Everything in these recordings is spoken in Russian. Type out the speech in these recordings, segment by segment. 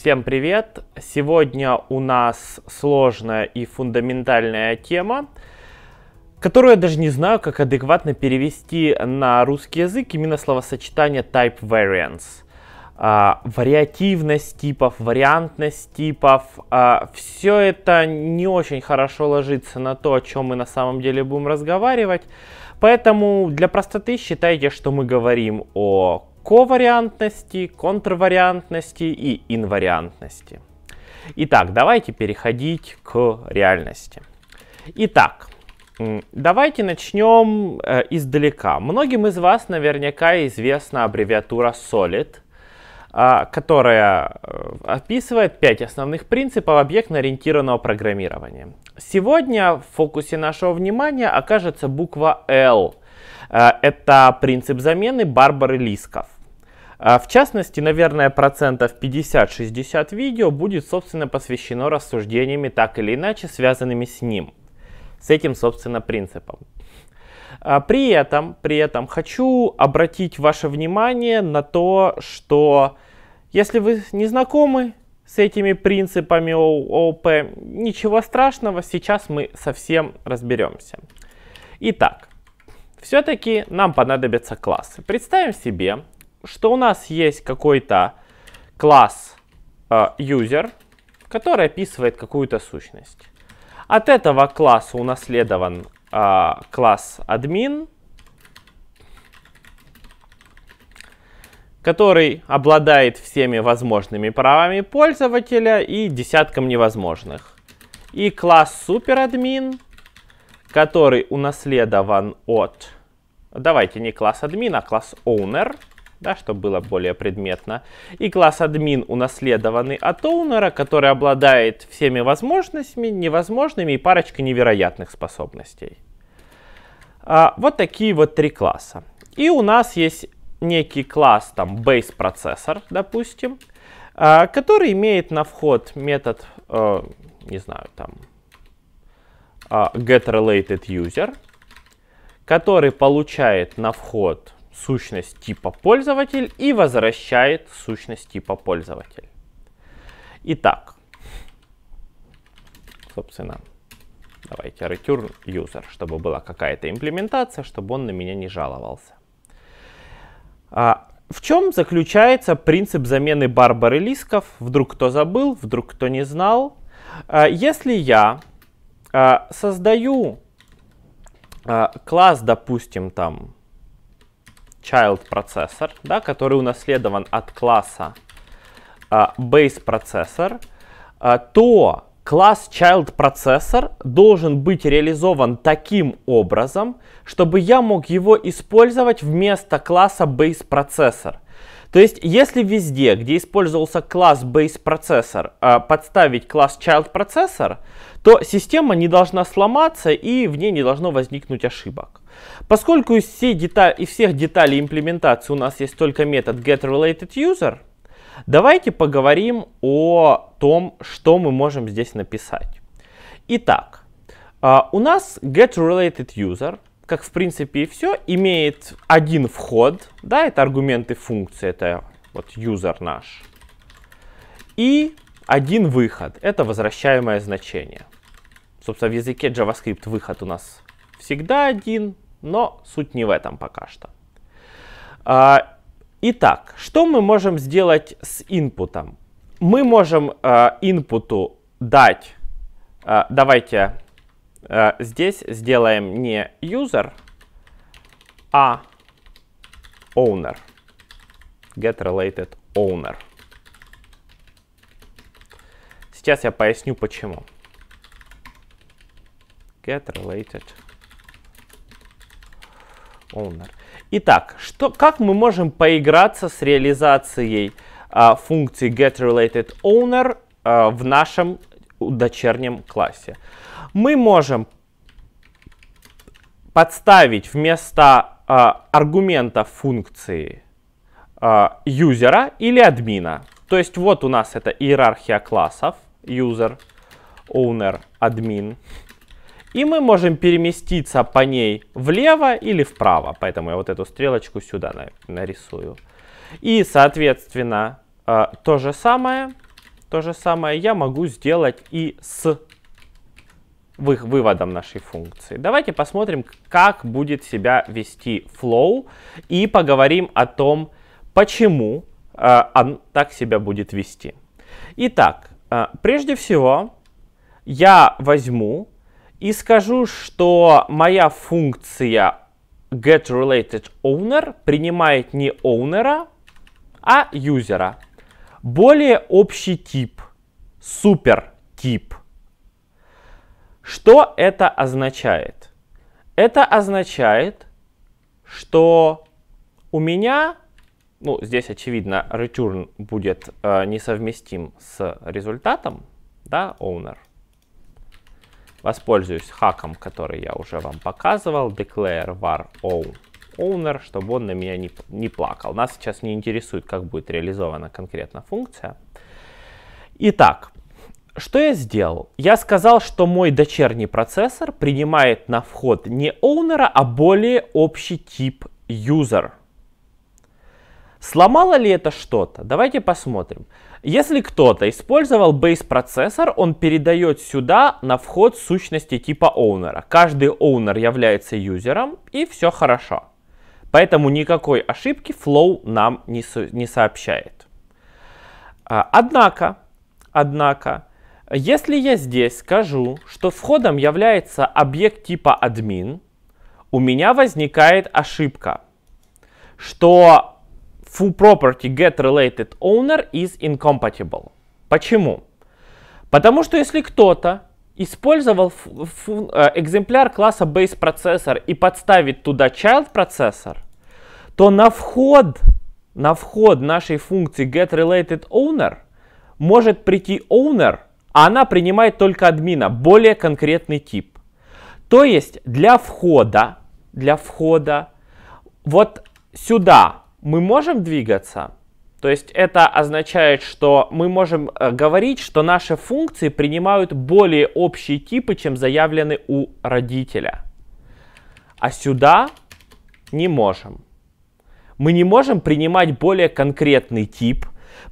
Всем привет! Сегодня у нас сложная и фундаментальная тема, которую я даже не знаю, как адекватно перевести на русский язык именно словосочетание type variance. А, вариативность типов, вариантность типов, а, все это не очень хорошо ложится на то, о чем мы на самом деле будем разговаривать. Поэтому для простоты считайте, что мы говорим о ковариантности, контрвариантности и инвариантности. Итак, давайте переходить к реальности. Итак, давайте начнем э, издалека. Многим из вас наверняка известна аббревиатура SOLID, а, э, которая описывает пять основных принципов объектно-ориентированного программирования. Сегодня в фокусе нашего внимания окажется буква L. Э, это принцип замены Барбары Лисков. А в частности, наверное, процентов 50-60 видео будет, собственно, посвящено рассуждениями так или иначе связанными с ним, с этим, собственно, принципом. А при этом, при этом хочу обратить ваше внимание на то, что если вы не знакомы с этими принципами ООП, ничего страшного, сейчас мы совсем разберемся. Итак, все-таки нам понадобятся классы. Представим себе, что у нас есть какой-то класс э, user, который описывает какую-то сущность. От этого класса унаследован э, класс admin, который обладает всеми возможными правами пользователя и десятком невозможных. И класс SuperAdmin, который унаследован от... Давайте не класс админ, а класс Owner – да, чтобы было более предметно. И класс админ унаследованный от оунера, который обладает всеми возможностями, невозможными и парочкой невероятных способностей. А, вот такие вот три класса. И у нас есть некий класс, там, base процессор, допустим, а, который имеет на вход метод, э, не знаю, там, а, getRelatedUser, который получает на вход сущность типа пользователь и возвращает сущность типа пользователь. Итак, собственно, давайте return user, чтобы была какая-то имплементация, чтобы он на меня не жаловался. А, в чем заключается принцип замены барбары лисков? Вдруг кто забыл, вдруг кто не знал. А, если я а, создаю а, класс, допустим, там child процессор, да, который унаследован от класса э, base процессор, э, то класс child процессор должен быть реализован таким образом, чтобы я мог его использовать вместо класса base процессор. То есть, если везде, где использовался класс base процессор, а, подставить класс child процессор, то система не должна сломаться и в ней не должно возникнуть ошибок. Поскольку из, всей деталь, из всех деталей имплементации у нас есть только метод getRelatedUser, давайте поговорим о том, что мы можем здесь написать. Итак, а, у нас getRelatedUser как в принципе и все, имеет один вход, да, это аргументы функции, это вот user наш, и один выход, это возвращаемое значение. Собственно, в языке JavaScript выход у нас всегда один, но суть не в этом пока что. А, итак, что мы можем сделать с инпутом? Мы можем а, инпуту дать, а, давайте Э, здесь сделаем не user, а owner. getRelatedOwner. Сейчас я поясню почему. getRelatedOwner. Итак, что, как мы можем поиграться с реализацией а, функции getRelatedOwner а, в нашем у дочернем классе. Мы можем подставить вместо э, а, аргумента функции э, юзера или админа. То есть вот у нас это иерархия классов, user, owner, admin. И мы можем переместиться по ней влево или вправо. Поэтому я вот эту стрелочку сюда нарисую. И, соответственно, э, то же самое – то же самое я могу сделать и с вы, выводом нашей функции. Давайте посмотрим, как будет себя вести flow и поговорим о том, почему э, он так себя будет вести. Итак, э, прежде всего я возьму и скажу, что моя функция getRelatedOwner принимает не owner, а юзера. Более общий тип, супертип. Что это означает? Это означает, что у меня, ну здесь очевидно return будет э, несовместим с результатом, да, owner. Воспользуюсь хаком, который я уже вам показывал, declare var own owner, чтобы он на меня не, не плакал. Нас сейчас не интересует, как будет реализована конкретно функция. Итак, что я сделал? Я сказал, что мой дочерний процессор принимает на вход не owner, а более общий тип user. Сломало ли это что-то? Давайте посмотрим. Если кто-то использовал base процессор, он передает сюда на вход сущности типа owner. Каждый owner является юзером и все хорошо. Поэтому никакой ошибки flow нам не, со не сообщает. А, однако, однако, если я здесь скажу, что входом является объект типа админ, у меня возникает ошибка, что full property get is incompatible. Почему? Потому что если кто-то использовал э, экземпляр класса base-процессор и подставить туда child-процессор, то на вход, на вход нашей функции getRelatedOwner может прийти owner, а она принимает только админа, более конкретный тип. То есть для входа, для входа вот сюда мы можем двигаться – то есть это означает, что мы можем э, говорить, что наши функции принимают более общие типы, чем заявлены у родителя. А сюда не можем. Мы не можем принимать более конкретный тип,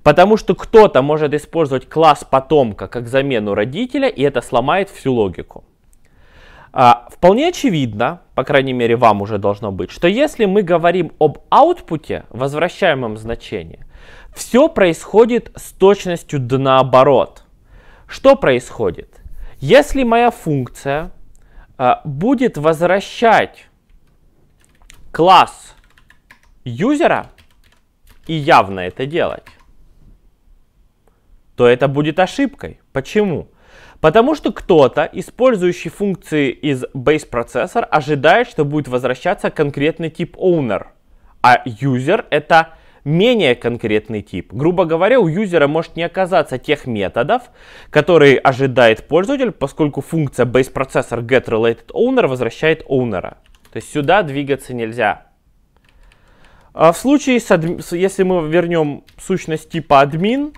потому что кто-то может использовать класс потомка как замену родителя, и это сломает всю логику. А, вполне очевидно, по крайней мере вам уже должно быть, что если мы говорим об аутпуте, возвращаемом значении, все происходит с точностью до наоборот. Что происходит? Если моя функция э, будет возвращать класс юзера и явно это делать, то это будет ошибкой. Почему? Потому что кто-то, использующий функции из base процессор, ожидает, что будет возвращаться конкретный тип owner, а user это менее конкретный тип. Грубо говоря, у юзера может не оказаться тех методов, которые ожидает пользователь, поскольку функция baseProcessor getRelatedOwner возвращает owner. То есть сюда двигаться нельзя. А в случае, с адми... если мы вернем сущность типа admin,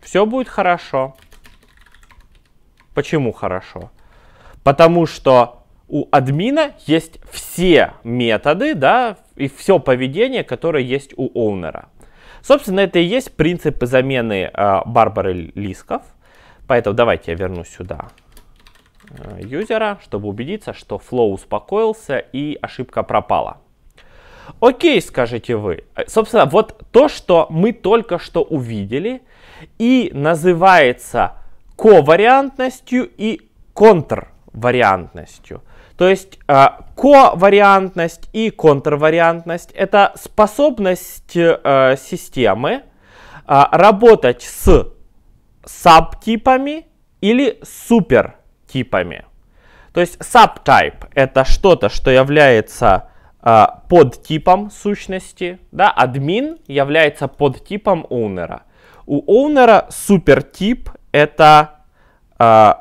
все будет хорошо. Почему хорошо? Потому что у админа есть все методы, да, и все поведение, которое есть у оунера. Собственно, это и есть принципы замены э, Барбары Лисков. Поэтому давайте я верну сюда э, юзера, чтобы убедиться, что flow успокоился и ошибка пропала. Окей, скажете вы. Э, собственно, вот то, что мы только что увидели, и называется ковариантностью и контрвариантностью. То есть э, ковариантность и контрвариантность – это способность э, системы э, работать с сабтипами или супертипами. То есть subtype – это что-то, что является э, подтипом сущности. Да? Админ является подтипом оунера. У оунера супертип – это э,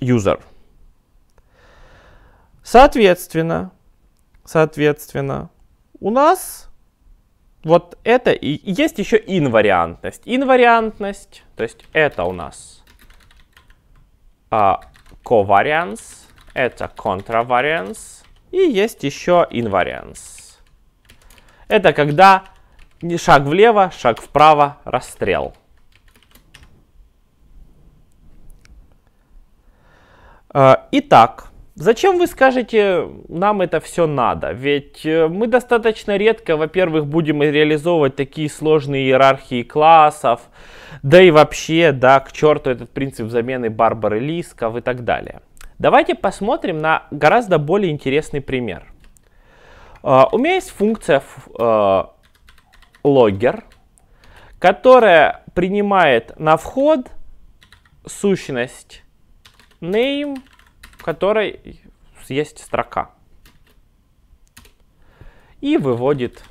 user – Соответственно, соответственно, у нас вот это и есть еще инвариантность. Инвариантность, то есть это у нас а, коварианс, covariance, это контраварианс и есть еще инварианс. Это когда шаг влево, шаг вправо, расстрел. А, итак, Зачем вы скажете, нам это все надо? Ведь э, мы достаточно редко, во-первых, будем реализовывать такие сложные иерархии классов, да и вообще, да, к черту этот принцип замены Барбары Лисков и так далее. Давайте посмотрим на гораздо более интересный пример. А, у меня есть функция э, логер, которая принимает на вход сущность name в которой есть строка. И выводит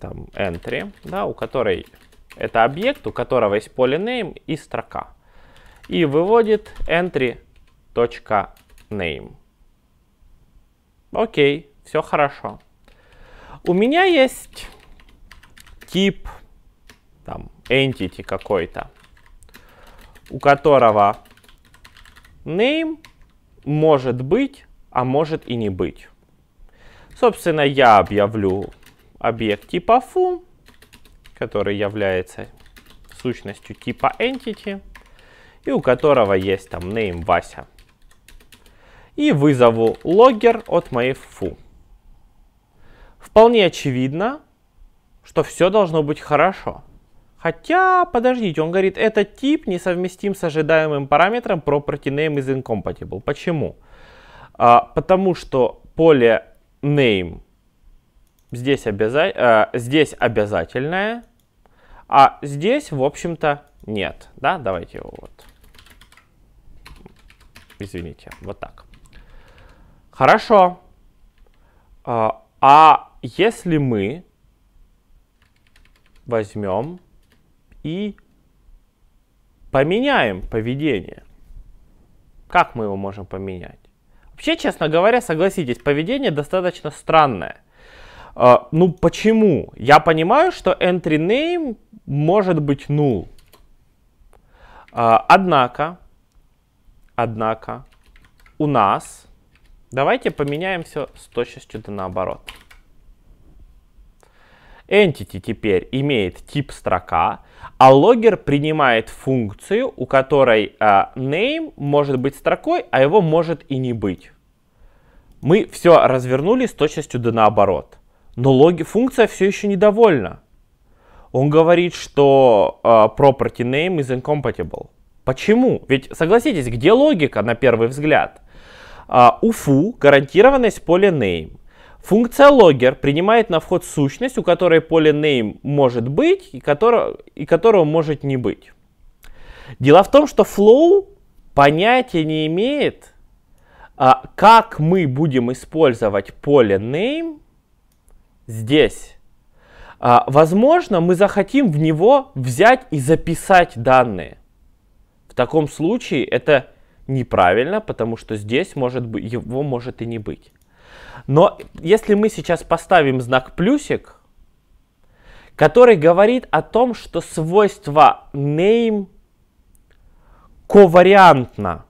там, entry, да, у которой это объект, у которого есть поле name и строка. И выводит entry.name. Окей, все хорошо. У меня есть тип, там, entity какой-то, у которого name может быть, а может и не быть. Собственно, я объявлю объект типа foo, который является сущностью типа entity, и у которого есть там name Вася. И вызову логгер от моей foo. Вполне очевидно, что все должно быть хорошо. Хотя, подождите, он говорит, этот тип несовместим с ожидаемым параметром property name is incompatible. Почему? А, потому что поле name здесь, обяза... а, здесь обязательное, а здесь, в общем-то, нет. Да, давайте его вот. Извините, вот так. Хорошо. А, а если мы возьмем и поменяем поведение. Как мы его можем поменять? Вообще, честно говоря, согласитесь, поведение достаточно странное. А, ну почему? Я понимаю, что entry name может быть null. А, однако, однако, у нас... Давайте поменяем все с точностью до наоборот. Entity теперь имеет тип строка, а логер принимает функцию, у которой э, name может быть строкой, а его может и не быть. Мы все развернули с точностью до наоборот. Но логи, функция все еще недовольна. Он говорит, что э, property name is incompatible. Почему? Ведь согласитесь, где логика на первый взгляд? Э, у фу гарантированность поля name. Функция logger принимает на вход сущность, у которой поле name может быть и которого, и которого может не быть. Дело в том, что flow понятия не имеет, а, как мы будем использовать поле name здесь. А, возможно, мы захотим в него взять и записать данные. В таком случае это неправильно, потому что здесь может его может и не быть. Но если мы сейчас поставим знак плюсик, который говорит о том, что свойство name ковариантно.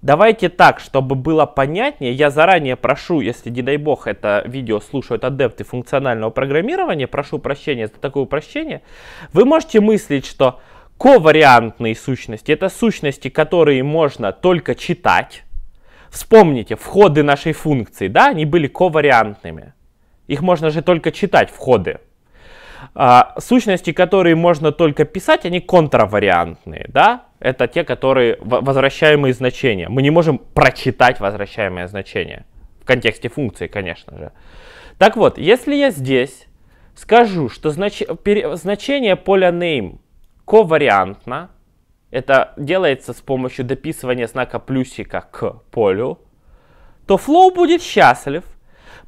Давайте так, чтобы было понятнее, я заранее прошу, если, не дай бог, это видео слушают адепты функционального программирования, прошу прощения за такое упрощение, вы можете мыслить, что ковариантные сущности – это сущности, которые можно только читать, Вспомните, входы нашей функции, да, они были ковариантными. Их можно же только читать, входы. А, сущности, которые можно только писать, они контравариантные, да? Это те, которые возвращаемые значения. Мы не можем прочитать возвращаемое значение. В контексте функции, конечно же. Так вот, если я здесь скажу, что знач... значение поля name ковариантно, это делается с помощью дописывания знака плюсика к полю, то Flow будет счастлив,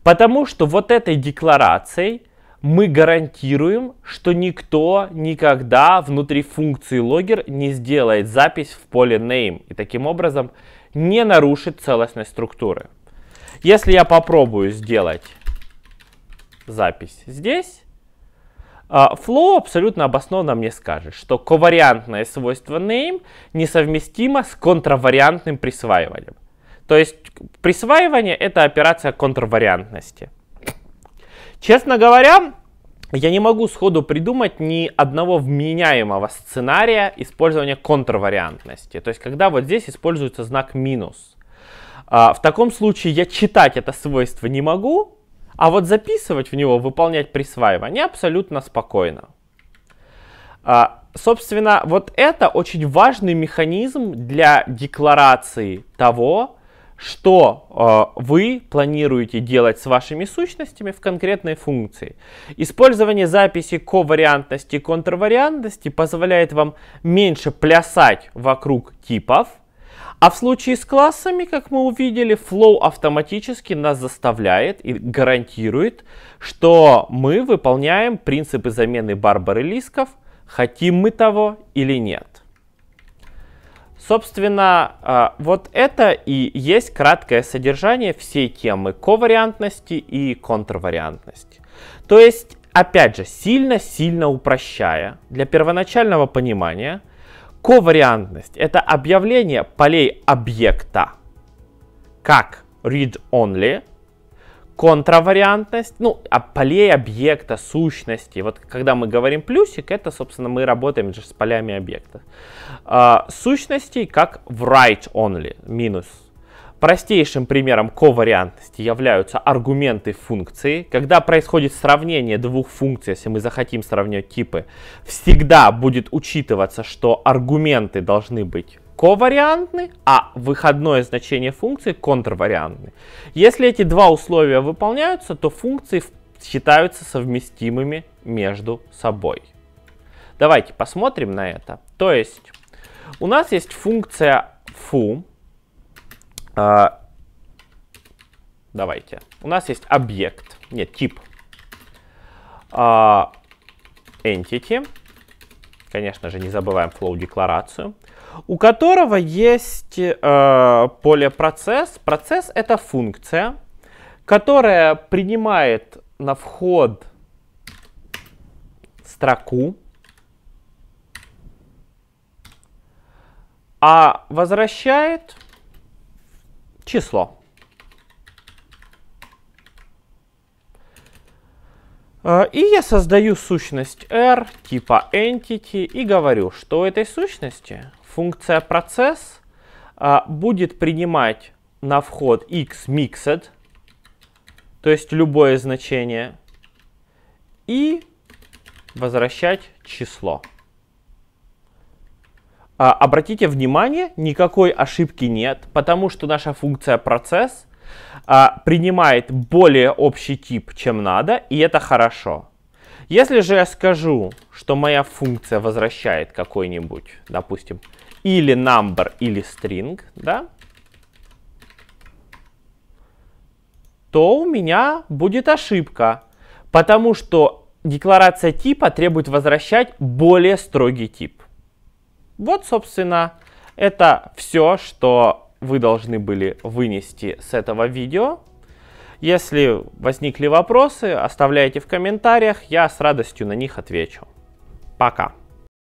потому что вот этой декларацией мы гарантируем, что никто никогда внутри функции логер не сделает запись в поле name и таким образом не нарушит целостность структуры. Если я попробую сделать запись здесь, Flow а, абсолютно обоснованно мне скажет, что ковариантное свойство name несовместимо с контравариантным присваиванием. То есть присваивание это операция контравариантности. Честно говоря, я не могу сходу придумать ни одного вменяемого сценария использования контравариантности. То есть, когда вот здесь используется знак минус. А, в таком случае я читать это свойство не могу, а вот записывать в него, выполнять присваивание абсолютно спокойно. А, собственно, вот это очень важный механизм для декларации того, что э, вы планируете делать с вашими сущностями в конкретной функции. Использование записи ковариантности и контрвариантности позволяет вам меньше плясать вокруг типов, а в случае с классами, как мы увидели, Flow автоматически нас заставляет и гарантирует, что мы выполняем принципы замены барбары лисков, хотим мы того или нет. Собственно, а, вот это и есть краткое содержание всей темы ковариантности и контрвариантности. То есть, опять же, сильно-сильно упрощая для первоначального понимания – Ковариантность – это объявление полей объекта, как read-only, контравариантность, ну, а полей объекта, сущности. Вот когда мы говорим плюсик, это, собственно, мы работаем же с полями объекта. А, сущностей как write-only, минус – Простейшим примером ковариантности являются аргументы функции. Когда происходит сравнение двух функций, если мы захотим сравнивать типы, всегда будет учитываться, что аргументы должны быть ковариантны, а выходное значение функции контрвариантны. Если эти два условия выполняются, то функции считаются совместимыми между собой. Давайте посмотрим на это. То есть у нас есть функция foo, а, давайте. У нас есть объект, нет, тип. А, entity. Конечно же, не забываем flow декларацию. У которого есть э, поле процесс. Процесс это функция, которая принимает на вход строку, а возвращает число. А, и я создаю сущность R типа entity и говорю, что у этой сущности функция процесс а, будет принимать на вход x mixed, то есть любое значение, и возвращать число. А, обратите внимание, никакой ошибки нет, потому что наша функция процесс а, принимает более общий тип, чем надо, и это хорошо. Если же я скажу, что моя функция возвращает какой-нибудь, допустим, или number, или string, да, то у меня будет ошибка, потому что декларация типа требует возвращать более строгий тип. Вот, собственно, это все, что вы должны были вынести с этого видео. Если возникли вопросы, оставляйте в комментариях, я с радостью на них отвечу. Пока!